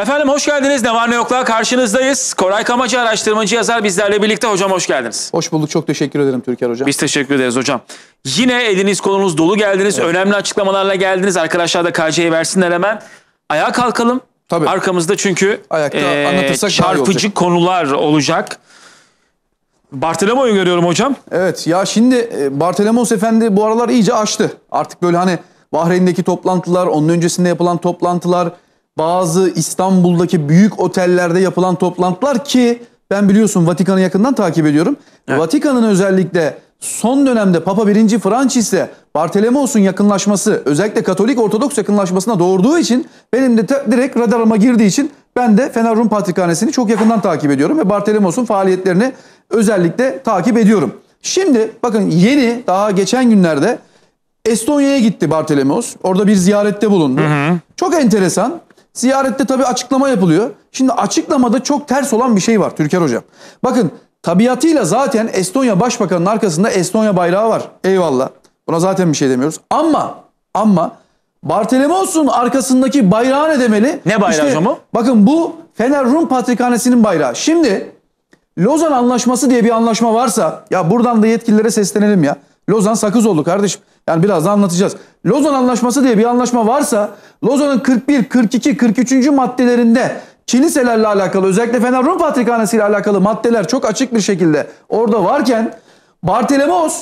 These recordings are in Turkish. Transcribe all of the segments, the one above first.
Efendim hoş geldiniz. Ne var ne yoklar karşınızdayız. Koray Kamacı araştırmacı yazar bizlerle birlikte. Hocam hoş geldiniz. Hoş bulduk. Çok teşekkür ederim Türker Hocam. Biz teşekkür ederiz hocam. Yine eliniz kolunuz dolu geldiniz. Evet. Önemli açıklamalarla geldiniz. Arkadaşlar da KC'yi versinler hemen. Ayağa kalkalım. Tabii. Arkamızda çünkü Ayakta e, çarpıcı konular olacak. Bartolomeo'yu görüyorum hocam. Evet ya şimdi Bartolomeos Efendi bu aralar iyice açtı. Artık böyle hani Bahreyn'deki toplantılar, onun öncesinde yapılan toplantılar bazı İstanbul'daki büyük otellerde yapılan toplantılar ki ben biliyorsun Vatikan'ı yakından takip ediyorum. Evet. Vatikan'ın özellikle son dönemde Papa 1. Francis'le Bartolomeos'un yakınlaşması özellikle Katolik Ortodoks yakınlaşmasına doğurduğu için benim de direkt radarıma girdiği için ben de Fener Rum Patrikhanesi'ni çok yakından takip ediyorum ve Bartolomeos'un faaliyetlerini özellikle takip ediyorum. Şimdi bakın yeni daha geçen günlerde Estonya'ya gitti Bartolomeos. Orada bir ziyarette bulundu. Hı hı. Çok enteresan. Ziyarette tabii açıklama yapılıyor. Şimdi açıklamada çok ters olan bir şey var Türker Hocam. Bakın tabiatıyla zaten Estonya Başbakanı'nın arkasında Estonya bayrağı var. Eyvallah. Buna zaten bir şey demiyoruz. Ama ama Bartolomeos'un arkasındaki bayrağı ne demeli? Ne bayrağı işte, mu? Bakın bu Fener Rum Patrikhanesi'nin bayrağı. Şimdi Lozan Anlaşması diye bir anlaşma varsa ya buradan da yetkililere seslenelim ya. Lozan sakız oldu kardeşim. Yani birazdan anlatacağız. Lozan Anlaşması diye bir anlaşma varsa Lozan'ın 41, 42, 43. maddelerinde kiliselerle alakalı özellikle Fener Rum Patrikhanesi ile alakalı maddeler çok açık bir şekilde orada varken Bartelemeos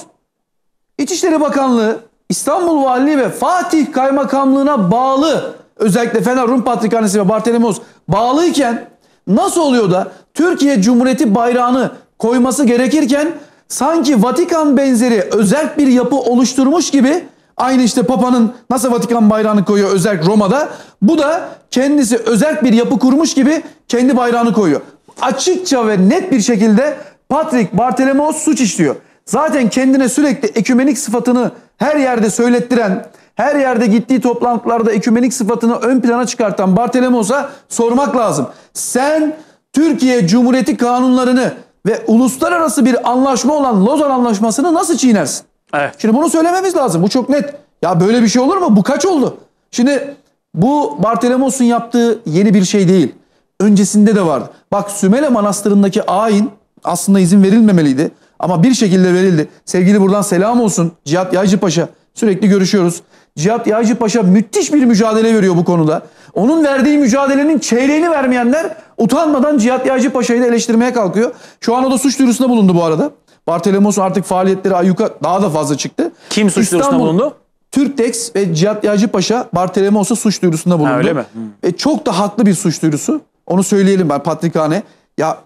İçişleri Bakanlığı İstanbul Valiliği ve Fatih Kaymakamlığına bağlı özellikle Fener Rum Patrikhanesi ve Bartelemeos bağlıyken nasıl oluyor da Türkiye Cumhuriyeti bayrağını koyması gerekirken sanki Vatikan benzeri özel bir yapı oluşturmuş gibi aynı işte Papa'nın nasıl Vatikan bayrağını koyuyor özel Roma'da bu da kendisi özel bir yapı kurmuş gibi kendi bayrağını koyuyor. Açıkça ve net bir şekilde Patrick Bartolomeos suç işliyor. Zaten kendine sürekli ekümenik sıfatını her yerde söylettiren, her yerde gittiği toplantılarda ekümenik sıfatını ön plana çıkartan Bartolomeos'a sormak lazım. Sen Türkiye Cumhuriyeti kanunlarını ve uluslararası bir anlaşma olan Lozan Anlaşması'nı nasıl çiğnersin? Evet. Şimdi bunu söylememiz lazım. Bu çok net. Ya böyle bir şey olur mu? Bu kaç oldu? Şimdi bu Bartelemos'un yaptığı yeni bir şey değil. Öncesinde de vardı. Bak Sümele Manastırı'ndaki ayin aslında izin verilmemeliydi. Ama bir şekilde verildi. Sevgili buradan selam olsun Cihat Yaycı Paşa. Sürekli görüşüyoruz. Cihat Yaycı Paşa müthiş bir mücadele veriyor bu konuda. Onun verdiği mücadelenin çeyreğini vermeyenler utanmadan Cihat Yaycı Paşa'yı da eleştirmeye kalkıyor. Şu an o da suç duyurusunda bulundu bu arada. Bartolomos artık faaliyetleri ayyuka daha da fazla çıktı. Kim suç İstanbul, duyurusunda bulundu? Türktex ve Cihat Yaycı Paşa Bartolomos'a suç duyurusunda bulundu. Ha, öyle mi? Ve çok da haklı bir suç duyurusu. Onu söyleyelim ben Patrikhane. Ya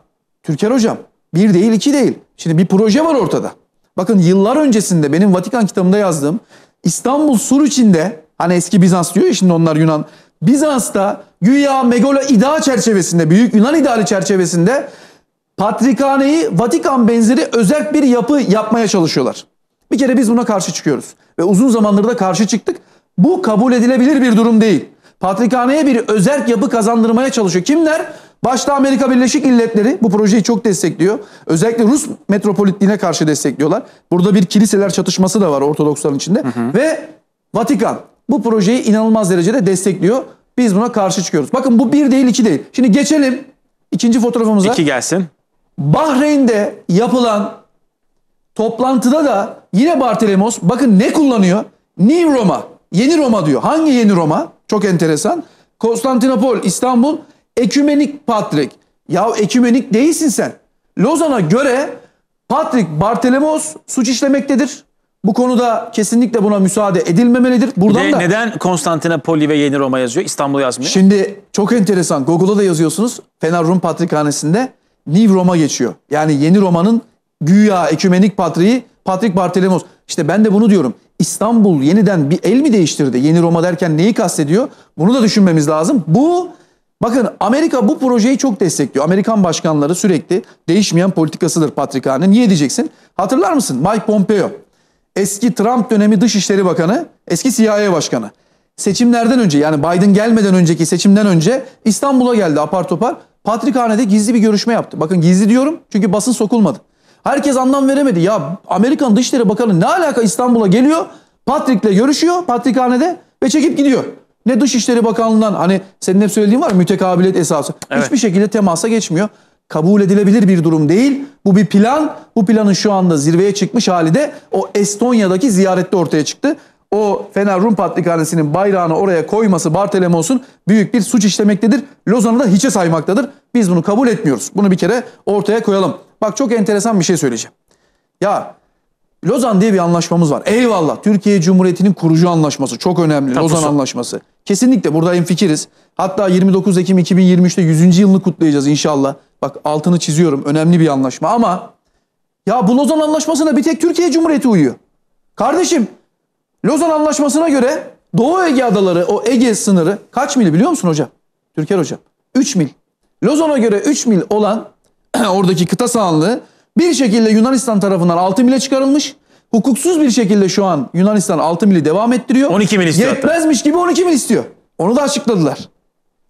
Türker Hocam bir değil iki değil. Şimdi bir proje var ortada. Bakın yıllar öncesinde benim Vatikan kitabımda yazdığım İstanbul Sur içinde hani eski Bizans diyor ya şimdi onlar Yunan. Bizans'ta güya Megola iddia çerçevesinde Büyük Yunan ideali çerçevesinde Patrikhaneyi Vatikan benzeri özel bir yapı yapmaya çalışıyorlar. Bir kere biz buna karşı çıkıyoruz ve uzun zamandır da karşı çıktık. Bu kabul edilebilir bir durum değil. Patrikhaneye bir özel yapı kazandırmaya çalışıyor. Kimler? Başta Amerika Birleşik Milletleri bu projeyi çok destekliyor. Özellikle Rus metropolitliğine karşı destekliyorlar. Burada bir kiliseler çatışması da var Ortodoksların içinde. Hı hı. Ve Vatikan bu projeyi inanılmaz derecede destekliyor. Biz buna karşı çıkıyoruz. Bakın bu bir değil iki değil. Şimdi geçelim ikinci fotoğrafımıza. İki gelsin. Bahreyn'de yapılan toplantıda da yine Bartelemos bakın ne kullanıyor? New Roma, yeni Roma diyor. Hangi yeni Roma? Çok enteresan. Konstantinopol, İstanbul Ekümenik Patrik. Ya ekümenik değilsin sen. Lozan'a göre Patrik Bartelemos suç işlemektedir. Bu konuda kesinlikle buna müsaade edilmemelidir. Buradan de da neden Konstantinopoli ve Yeni Roma yazıyor? İstanbul yazmıyor. Şimdi çok enteresan. Google'da da yazıyorsunuz. Fener Rum Patrikhanesi'nde New Roma geçiyor. Yani Yeni Roma'nın güya ekümenik patriği Patrik Bartelemos. İşte ben de bunu diyorum. İstanbul yeniden bir el mi değiştirdi? Yeni Roma derken neyi kastediyor? Bunu da düşünmemiz lazım. Bu Bakın Amerika bu projeyi çok destekliyor. Amerikan başkanları sürekli değişmeyen politikasıdır Patrick Hane. Niye diyeceksin? Hatırlar mısın? Mike Pompeo. Eski Trump dönemi Dışişleri Bakanı, eski CIA Başkanı. Seçimlerden önce yani Biden gelmeden önceki seçimden önce İstanbul'a geldi apar topar. Patrikhane'de gizli bir görüşme yaptı. Bakın gizli diyorum çünkü basın sokulmadı. Herkes anlam veremedi. Ya Amerikan Dışişleri Bakanı ne alaka İstanbul'a geliyor, Patrick'le görüşüyor Patrikhane'de ve çekip gidiyor. Ne Dışişleri Bakanlığı'ndan hani senin hep söylediğin var mütekabiliyet esası. Evet. Hiçbir şekilde temasa geçmiyor. Kabul edilebilir bir durum değil. Bu bir plan. Bu planın şu anda zirveye çıkmış hali de o Estonya'daki ziyarette ortaya çıktı. O Fener Rum Patrikhanesi'nin bayrağını oraya koyması Bartelemos'un büyük bir suç işlemektedir. Lozan'ı da hiçe saymaktadır. Biz bunu kabul etmiyoruz. Bunu bir kere ortaya koyalım. Bak çok enteresan bir şey söyleyeceğim. Ya Lozan diye bir anlaşmamız var. Eyvallah. Türkiye Cumhuriyeti'nin kurucu anlaşması çok önemli. Tapusu. Lozan anlaşması. Kesinlikle burada fikiriz. Hatta 29 Ekim 2023'te 100. yılını kutlayacağız inşallah. Bak altını çiziyorum. Önemli bir anlaşma ama ya bu Lozan anlaşmasına bir tek Türkiye Cumhuriyeti uyuyor. Kardeşim Lozan anlaşmasına göre Doğu Ege adaları o Ege sınırı kaç mil biliyor musun hocam? Türker hocam. 3 mil. Lozan'a göre 3 mil olan oradaki kıta sahanlığı bir şekilde Yunanistan tarafından 6 mili çıkarılmış. Hukuksuz bir şekilde şu an Yunanistan 6 mili devam ettiriyor. 12 mil istiyor Yetmezmiş hatta. gibi 12 mil istiyor. Onu da açıkladılar.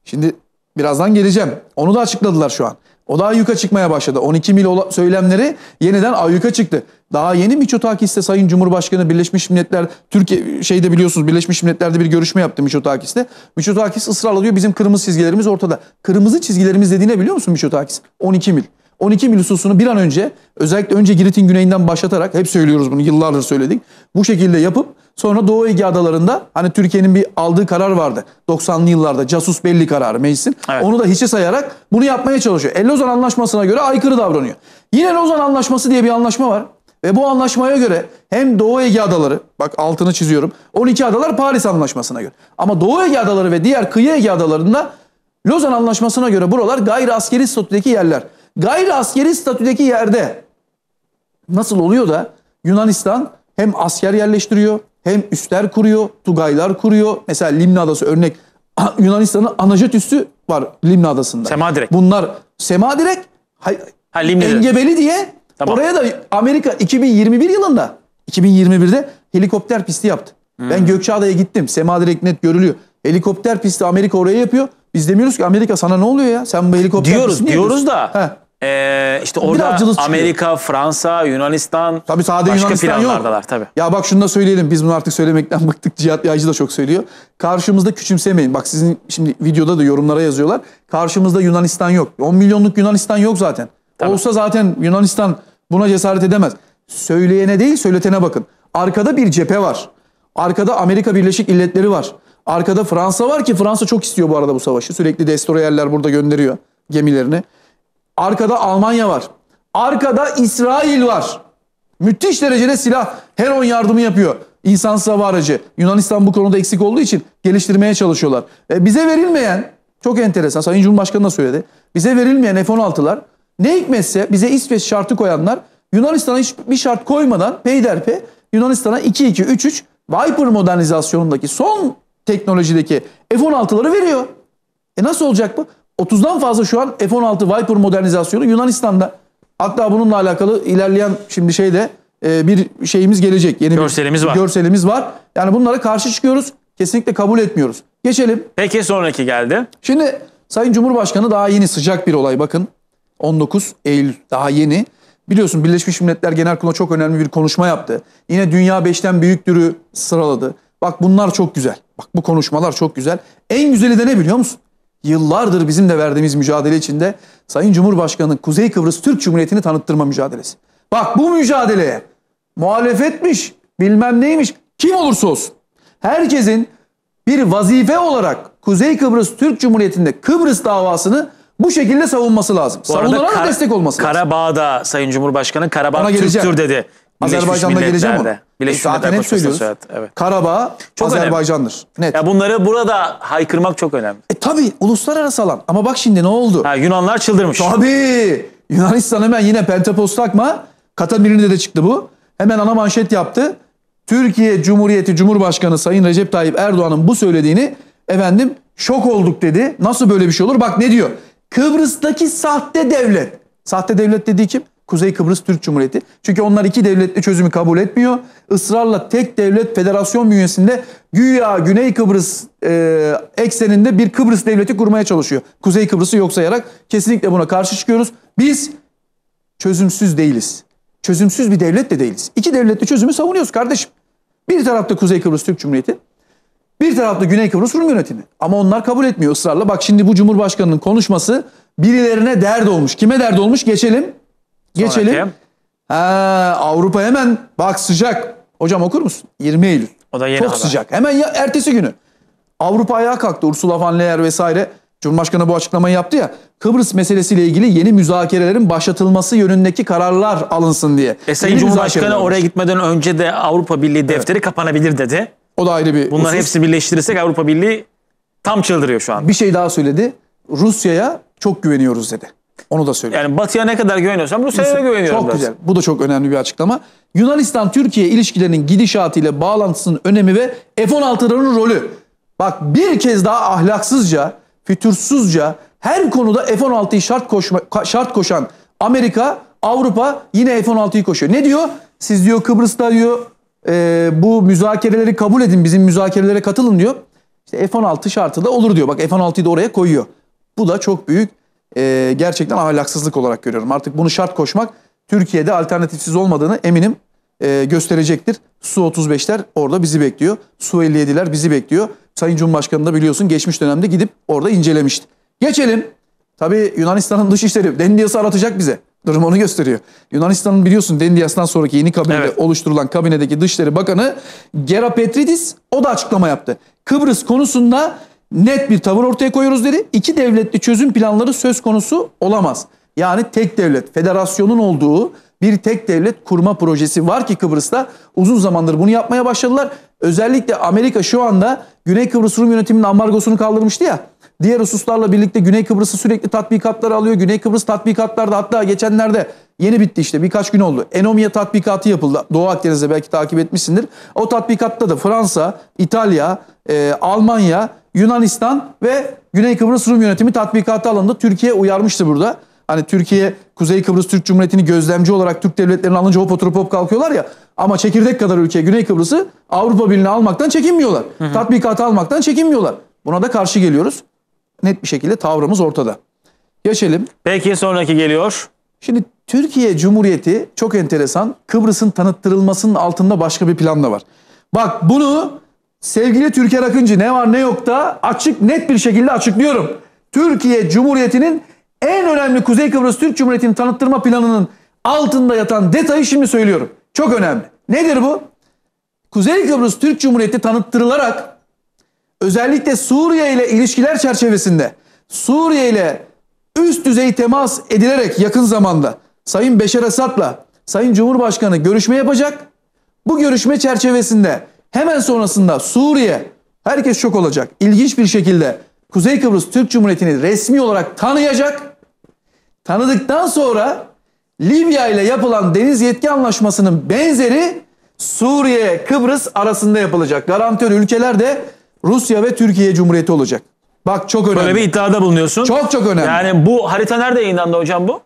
Şimdi birazdan geleceğim. Onu da açıkladılar şu an. O daha yuka çıkmaya başladı. 12 mil söylemleri yeniden ayyuka çıktı. Daha yeni Miçotakis'te Sayın Cumhurbaşkanı Birleşmiş Milletler Türkiye şeyde biliyorsunuz Birleşmiş Milletler'de bir görüşme yaptı Miçotakis'te. Miçotakis ısrarla diyor bizim kırmızı çizgilerimiz ortada. Kırmızı çizgilerimiz dediğine biliyor musun Miçotakis? 12 mil. 12 milisusunu bir an önce özellikle önce Girit'in güneyinden başlatarak hep söylüyoruz bunu yıllardır söyledik. Bu şekilde yapıp sonra Doğu Ege adalarında hani Türkiye'nin bir aldığı karar vardı 90'lı yıllarda casus belli kararı meclisin. Evet. Onu da hiçe sayarak bunu yapmaya çalışıyor. E, Lozan Anlaşması'na göre aykırı davranıyor. Yine Lozan Anlaşması diye bir anlaşma var. Ve bu anlaşmaya göre hem Doğu Ege adaları, bak altını çiziyorum, 12 adalar Paris Anlaşması'na göre. Ama Doğu Ege adaları ve diğer kıyı Ege adalarında Lozan Anlaşması'na göre buralar gayri askeri statüdeki yerler gayri askeri statüdeki yerde nasıl oluyor da Yunanistan hem asker yerleştiriyor hem üstler kuruyor, tugaylar kuruyor. Mesela Limna Adası örnek Yunanistan'ın Anajat üssü var Limna Adası'nda. Semadirek. Bunlar Semadirek hay, ha, Limna engebeli diye tamam. oraya da Amerika 2021 yılında 2021'de helikopter pisti yaptı. Hmm. Ben Gökçeada'ya gittim. Semadirek net görülüyor. Helikopter pisti Amerika oraya yapıyor. Biz demiyoruz ki Amerika sana ne oluyor ya? Sen bu helikopter Diyoruz, diyoruz da. Heh. Ee, işte orada Amerika, Fransa, Yunanistan Tabii sadece başka Yunanistan yok. tabii. Ya bak şunu da söyleyelim. Biz bunu artık söylemekten bıktık. Cihat Yaycı da çok söylüyor. Karşımızda küçümsemeyin. Bak sizin şimdi videoda da yorumlara yazıyorlar. Karşımızda Yunanistan yok. 10 milyonluk Yunanistan yok zaten. Tabii. Olsa zaten Yunanistan buna cesaret edemez. Söyleyene değil söyletene bakın. Arkada bir cephe var. Arkada Amerika Birleşik İlletleri var. Arkada Fransa var ki Fransa çok istiyor bu arada bu savaşı. Sürekli destroyerler burada gönderiyor gemilerini. Arkada Almanya var. Arkada İsrail var. Müthiş derecede silah Heron yardımı yapıyor. İnsansız hava aracı. Yunanistan bu konuda eksik olduğu için geliştirmeye çalışıyorlar. E, bize verilmeyen, çok enteresan Sayın Cumhurbaşkanı da söyledi. Bize verilmeyen F-16'lar ne hikmetse bize İsveç şartı koyanlar Yunanistan'a hiçbir şart koymadan peyderpe Yunanistan'a 2-2-3-3 Viper modernizasyonundaki son teknolojideki F-16'ları veriyor. E nasıl olacak bu? 30'dan fazla şu an F-16 Viper modernizasyonu Yunanistan'da. Hatta bununla alakalı ilerleyen şimdi şeyde e, bir şeyimiz gelecek. Yeni görselimiz bir, var. Görselimiz var. Yani bunlara karşı çıkıyoruz. Kesinlikle kabul etmiyoruz. Geçelim. Peki sonraki geldi. Şimdi Sayın Cumhurbaşkanı daha yeni sıcak bir olay bakın. 19 Eylül daha yeni. Biliyorsun Birleşmiş Milletler Genel Kurulu'na çok önemli bir konuşma yaptı. Yine dünya 5'ten büyüktürü sıraladı. Bak bunlar çok güzel. Bak bu konuşmalar çok güzel. En güzeli de ne biliyor musun? Yıllardır bizim de verdiğimiz mücadele içinde Sayın Cumhurbaşkanı Kuzey Kıbrıs Türk Cumhuriyeti'ni tanıttırma mücadelesi. Bak bu mücadeleye muhalefetmiş, bilmem neymiş, kim olursa olsun. Herkesin bir vazife olarak Kuzey Kıbrıs Türk Cumhuriyeti'nde Kıbrıs davasını bu şekilde savunması lazım. Bu da destek olması lazım. Karabağ'da Sayın Cumhurbaşkanı Karabağ Türktür dedi. Azerbaycan'da geleceğim ona. E, Birleşmiş Zaten hep söylüyoruz. evet. Karabağ çok Azerbaycan'dır. Önemli. Net. Ya bunları burada haykırmak çok önemli. E tabii uluslararası alan. Ama bak şimdi ne oldu? Ha, Yunanlar çıldırmış. Tabi Yunanistan hemen yine Pentapostagma. Katamirinde de çıktı bu. Hemen ana manşet yaptı. Türkiye Cumhuriyeti Cumhurbaşkanı Sayın Recep Tayyip Erdoğan'ın bu söylediğini efendim şok olduk dedi. Nasıl böyle bir şey olur? Bak ne diyor? Kıbrıs'taki sahte devlet. Sahte devlet dediği kim? Kuzey Kıbrıs Türk Cumhuriyeti. Çünkü onlar iki devletli çözümü kabul etmiyor. Israrla tek devlet federasyon bünyesinde güya Güney Kıbrıs e, ekseninde bir Kıbrıs devleti kurmaya çalışıyor. Kuzey Kıbrıs'ı yok sayarak kesinlikle buna karşı çıkıyoruz. Biz çözümsüz değiliz. Çözümsüz bir devlet de değiliz. İki devletli çözümü savunuyoruz kardeşim. Bir tarafta Kuzey Kıbrıs Türk Cumhuriyeti, bir tarafta Güney Kıbrıs Rum yönetimi. Ama onlar kabul etmiyor ısrarla. Bak şimdi bu Cumhurbaşkanı'nın konuşması birilerine dert olmuş. Kime dert olmuş? Geçelim. Geçelim. Ha, Avrupa hemen bak sıcak. Hocam okur musun? 20 Eylül. O da yeni Çok haber. sıcak. Hemen ya, ertesi günü. Avrupa ayağa kalktı. Ursula von Leyer vesaire. Cumhurbaşkanı bu açıklamayı yaptı ya. Kıbrıs meselesiyle ilgili yeni müzakerelerin başlatılması yönündeki kararlar alınsın diye. E Sayın Cumhurbaşkanı oraya gitmeden önce de Avrupa Birliği defteri evet. kapanabilir dedi. O da ayrı bir Bunların hepsi birleştirirsek Avrupa Birliği tam çıldırıyor şu an. Bir şey daha söyledi. Rusya'ya çok güveniyoruz dedi. Onu da söyleyeyim. Yani Batı'ya ne kadar güveniyorsam Rusya'ya da güveniyorum. Çok güzel. Bu da çok önemli bir açıklama. Yunanistan-Türkiye ilişkilerinin gidişatı ile bağlantısının önemi ve F-16'ların rolü. Bak bir kez daha ahlaksızca, fütursuzca her konuda F-16'yı şart, şart koşan Amerika, Avrupa yine F-16'yı koşuyor. Ne diyor? Siz diyor Kıbrıs'ta diyor e, bu müzakereleri kabul edin, bizim müzakerelere katılın diyor. İşte F-16 şartı da olur diyor. Bak F-16'yı da oraya koyuyor. Bu da çok büyük e, gerçekten ahlaksızlık olarak görüyorum. Artık bunu şart koşmak Türkiye'de alternatifsiz olmadığını eminim e, gösterecektir. Su-35'ler orada bizi bekliyor. Su-57'ler bizi bekliyor. Sayın Cumhurbaşkanı da biliyorsun geçmiş dönemde gidip orada incelemişti. Geçelim. Tabii Yunanistan'ın dışişleri Dendias'ı aratacak bize. Durum onu gösteriyor. Yunanistan'ın biliyorsun Dendias'tan sonraki yeni kabinede evet. oluşturulan kabinedeki Dışişleri Bakanı Gera Petridis o da açıklama yaptı. Kıbrıs konusunda net bir tavır ortaya koyuyoruz dedi. İki devletli çözüm planları söz konusu olamaz. Yani tek devlet, federasyonun olduğu bir tek devlet kurma projesi var ki Kıbrıs'ta uzun zamandır bunu yapmaya başladılar. Özellikle Amerika şu anda Güney Kıbrıs Rum yönetiminin ambargosunu kaldırmıştı ya. Diğer hususlarla birlikte Güney Kıbrıs'ı sürekli tatbikatlar alıyor. Güney Kıbrıs tatbikatlarda hatta geçenlerde yeni bitti işte birkaç gün oldu. Enomiya tatbikatı yapıldı. Doğu Akdeniz'de belki takip etmişsindir. O tatbikatta da Fransa, İtalya, e, Almanya Yunanistan ve Güney Kıbrıs Rum Yönetimi tatbikatı alanında Türkiye uyarmıştı burada. Hani Türkiye Kuzey Kıbrıs Türk Cumhuriyeti'ni gözlemci olarak Türk devletlerini alınca hop oturup hop kalkıyorlar ya. Ama çekirdek kadar ülke Güney Kıbrıs'ı Avrupa Birliği'ne almaktan çekinmiyorlar. Hı hı. Tatbikatı almaktan çekinmiyorlar. Buna da karşı geliyoruz. Net bir şekilde tavrımız ortada. Geçelim. Peki sonraki geliyor. Şimdi Türkiye Cumhuriyeti çok enteresan. Kıbrıs'ın tanıttırılmasının altında başka bir plan da var. Bak bunu Sevgili Türker Akıncı ne var ne yok da açık net bir şekilde açıklıyorum. Türkiye Cumhuriyeti'nin en önemli Kuzey Kıbrıs Türk Cumhuriyeti'nin tanıttırma planının altında yatan detayı şimdi söylüyorum. Çok önemli. Nedir bu? Kuzey Kıbrıs Türk Cumhuriyeti tanıttırılarak özellikle Suriye ile ilişkiler çerçevesinde Suriye ile üst düzey temas edilerek yakın zamanda Sayın Beşer Esad'la Sayın Cumhurbaşkanı görüşme yapacak. Bu görüşme çerçevesinde Hemen sonrasında Suriye, herkes şok olacak. İlginç bir şekilde Kuzey Kıbrıs Türk Cumhuriyeti'ni resmi olarak tanıyacak. Tanıdıktan sonra Libya ile yapılan deniz yetki anlaşmasının benzeri Suriye, Kıbrıs arasında yapılacak. Garantör ülkeler de Rusya ve Türkiye Cumhuriyeti olacak. Bak çok önemli. Böyle bir iddiada bulunuyorsun. Çok çok önemli. Yani bu harita nerede yayınlandı hocam bu?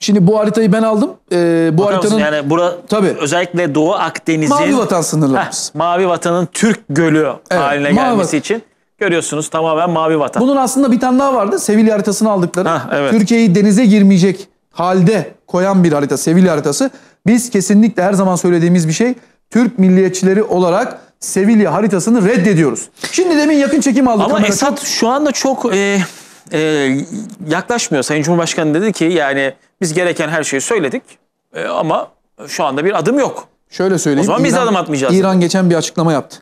Şimdi bu haritayı ben aldım. Ee, bu Bakar haritanın musun? yani bura tabii, özellikle Doğu Akdeniz'in mavi vatan sınırlarımız. Heh, mavi vatanın Türk Gölü evet, haline gelmesi vatan. için görüyorsunuz tamamen mavi vatan. Bunun aslında bir tane daha vardı. Sevilya haritasını aldıkları. Heh, evet. Türkiye'yi denize girmeyecek halde koyan bir harita Sevilya haritası. Biz kesinlikle her zaman söylediğimiz bir şey Türk milliyetçileri olarak Sevilya haritasını reddediyoruz. Şimdi demin yakın çekim aldık. Ama Esat çok... şu anda çok e, e, yaklaşmıyor. Sayın Cumhurbaşkanı dedi ki yani biz gereken her şeyi söyledik e, ama şu anda bir adım yok. Şöyle söyleyeyim. O zaman biz de adım atmayacağız. İran geçen bir açıklama yaptı.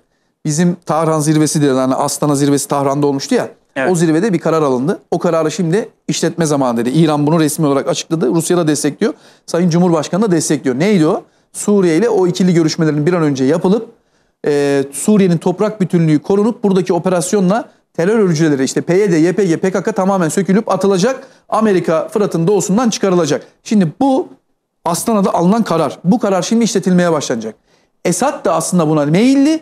Bizim Tahran zirvesi dedi yani Astana zirvesi Tahran'da olmuştu ya. Evet. O zirvede bir karar alındı. O kararı şimdi işletme zamanı dedi. İran bunu resmi olarak açıkladı. Rusya da destekliyor. Sayın Cumhurbaşkanı da destekliyor. Neydi o? Suriye ile o ikili görüşmelerin bir an önce yapılıp e, Suriye'nin toprak bütünlüğü korunup buradaki operasyonla terör örgütleri işte PYD, YPG, PKK tamamen sökülüp atılacak. Amerika Fırat'ın doğusundan çıkarılacak. Şimdi bu Astana'da alınan karar. Bu karar şimdi işletilmeye başlanacak. Esad da aslında buna meyilli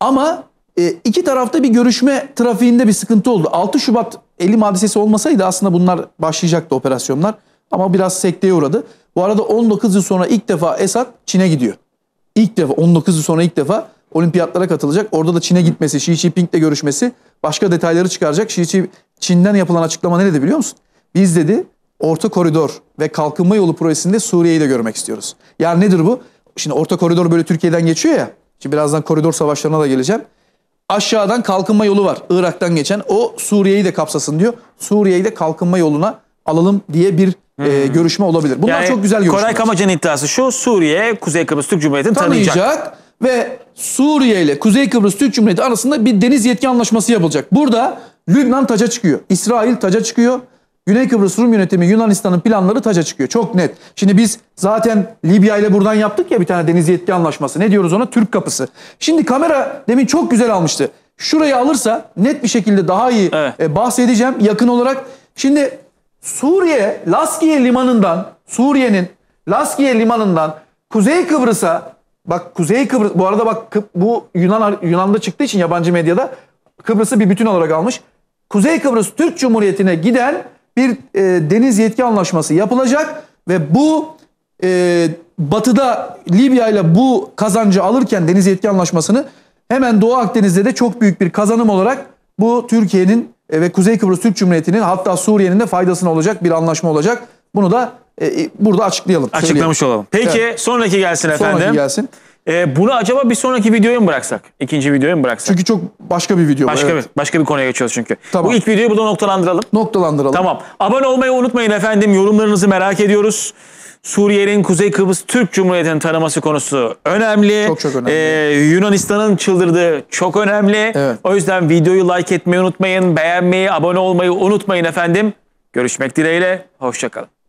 ama e, iki tarafta bir görüşme trafiğinde bir sıkıntı oldu. 6 Şubat 50 hadisesi olmasaydı aslında bunlar başlayacaktı operasyonlar. Ama biraz sekteye uğradı. Bu arada 19 yıl sonra ilk defa Esad Çin'e gidiyor. İlk defa 19 yıl sonra ilk defa olimpiyatlara katılacak. Orada da Çin'e gitmesi, Xi Jinping'le görüşmesi başka detayları çıkaracak. Xi Çin'den yapılan açıklama ne dedi biliyor musun? Biz dedi Orta Koridor ve Kalkınma Yolu projesinde Suriye'yi de görmek istiyoruz. Yani nedir bu? Şimdi Orta Koridor böyle Türkiye'den geçiyor ya. Şimdi birazdan koridor savaşlarına da geleceğim. Aşağıdan kalkınma yolu var. Irak'tan geçen o Suriye'yi de kapsasın diyor. Suriye'yi de kalkınma yoluna alalım diye bir e, görüşme olabilir. Bunlar yani, çok güzel görüşmeler. Koray Kamaca'nın iddiası şu Suriye Kuzey Kıbrıs Türk Cumhuriyeti'ni tanıyacak. tanıyacak ve Suriye ile Kuzey Kıbrıs Türk Cumhuriyeti arasında bir deniz yetki anlaşması yapılacak. Burada Lübnan taca çıkıyor. İsrail taca çıkıyor. Güney Kıbrıs Rum yönetimi Yunanistan'ın planları taca çıkıyor. Çok net. Şimdi biz zaten Libya ile buradan yaptık ya bir tane deniz yetki anlaşması. Ne diyoruz ona? Türk kapısı. Şimdi kamera demin çok güzel almıştı. Şurayı alırsa net bir şekilde daha iyi evet. E, bahsedeceğim yakın olarak. Şimdi Suriye Laskiye limanından Suriye'nin Laskiye limanından Kuzey Kıbrıs'a Bak Kuzey Kıbrıs bu arada bak bu Yunan Yunan'da çıktığı için yabancı medyada Kıbrıs'ı bir bütün olarak almış. Kuzey Kıbrıs Türk Cumhuriyeti'ne giden bir e, deniz yetki anlaşması yapılacak ve bu e, batıda Libya ile bu kazancı alırken deniz yetki anlaşmasını hemen Doğu Akdeniz'de de çok büyük bir kazanım olarak bu Türkiye'nin e, ve Kuzey Kıbrıs Türk Cumhuriyeti'nin hatta Suriye'nin de faydasına olacak bir anlaşma olacak. Bunu da e, e, burada açıklayalım. Açıklamış söyleyeyim. olalım. Peki evet. sonraki gelsin efendim. Sonraki gelsin. E, bunu acaba bir sonraki videoya mı bıraksak? İkinci videoya mı bıraksak? Çünkü çok başka bir video. Başka evet. bir başka bir konuya geçiyoruz çünkü. Tamam. Bu ilk videoyu burada noktalandıralım. Noktalandıralım. Tamam. Abone olmayı unutmayın efendim. Yorumlarınızı merak ediyoruz. Suriye'nin Kuzey Kıbrıs Türk Cumhuriyeti'nin tanıması konusu önemli. Çok çok önemli. Ee, Yunanistan'ın çıldırdığı çok önemli. Evet. O yüzden videoyu like etmeyi unutmayın. Beğenmeyi, abone olmayı unutmayın efendim. Görüşmek dileğiyle. Hoşçakalın.